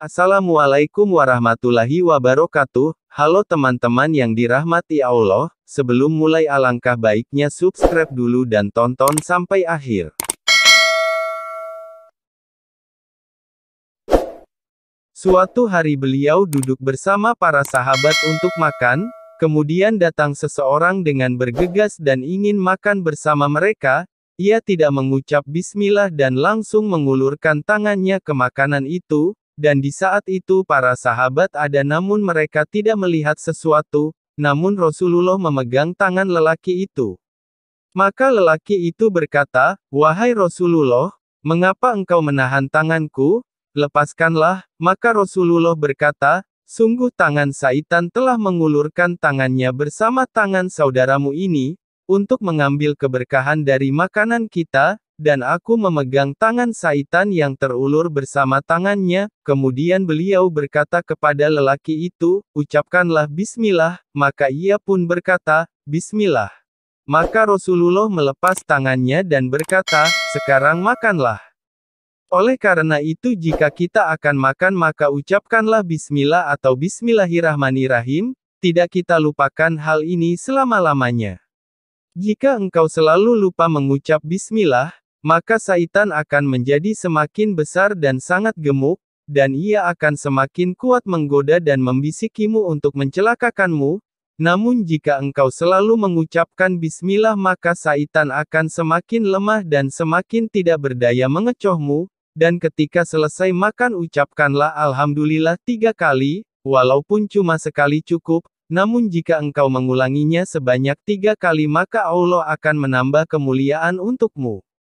Assalamualaikum warahmatullahi wabarakatuh. Halo teman-teman yang dirahmati Allah, sebelum mulai alangkah baiknya subscribe dulu dan tonton sampai akhir. Suatu hari beliau duduk bersama para sahabat untuk makan, kemudian datang seseorang dengan bergegas dan ingin makan bersama mereka, ia tidak mengucap bismillah dan langsung mengulurkan tangannya ke makanan itu, dan di saat itu para sahabat ada namun mereka tidak melihat sesuatu, namun Rasulullah memegang tangan lelaki itu. Maka lelaki itu berkata, Wahai Rasulullah, mengapa engkau menahan tanganku? Lepaskanlah, maka Rasulullah berkata, Sungguh tangan Saitan telah mengulurkan tangannya bersama tangan saudaramu ini, untuk mengambil keberkahan dari makanan kita, dan aku memegang tangan Saitan yang terulur bersama tangannya, kemudian beliau berkata kepada lelaki itu, ucapkanlah bismillah, maka ia pun berkata, bismillah. Maka Rasulullah melepas tangannya dan berkata, sekarang makanlah. Oleh karena itu jika kita akan makan maka ucapkanlah bismillah atau bismillahirrahmanirrahim, tidak kita lupakan hal ini selama-lamanya. Jika engkau selalu lupa mengucap bismillah, maka saitan akan menjadi semakin besar dan sangat gemuk, dan ia akan semakin kuat menggoda dan membisikimu untuk mencelakakanmu. Namun jika engkau selalu mengucapkan bismillah maka saitan akan semakin lemah dan semakin tidak berdaya mengecohmu, dan ketika selesai makan ucapkanlah Alhamdulillah tiga kali, walaupun cuma sekali cukup, namun jika engkau mengulanginya sebanyak tiga kali maka Allah akan menambah kemuliaan untukmu.